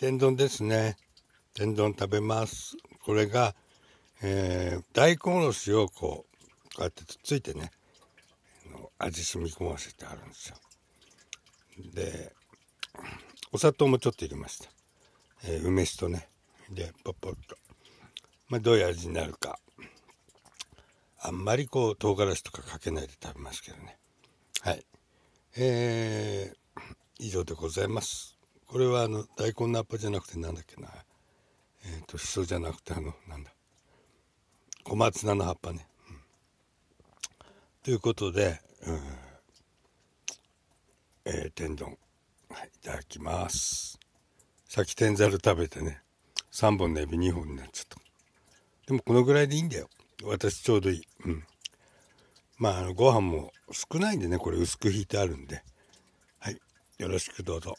天丼ですね。天丼食べます。これが、えー、大根おろしをこう、こうやってつっついてね、味染み込ませてあるんですよ。で、お砂糖もちょっと入れました。えー、梅酒とね。で、ポッポッと。まあ、どういう味になるか。あんまりこう、唐辛子とかかけないで食べますけどね。はい。えー、以上でございます。これはあの大根の葉っぱじゃなくてなんだっけなえっ、ー、としそじゃなくてあのなんだ小松菜の葉っぱね、うん、ということで、うんえー、天丼、はい、いただきます先天ざる食べてね3本のエビ2本になっちゃったでもこのぐらいでいいんだよ私ちょうどいい、うん、まああのご飯も少ないんでねこれ薄くひいてあるんではいよろしくどうぞ。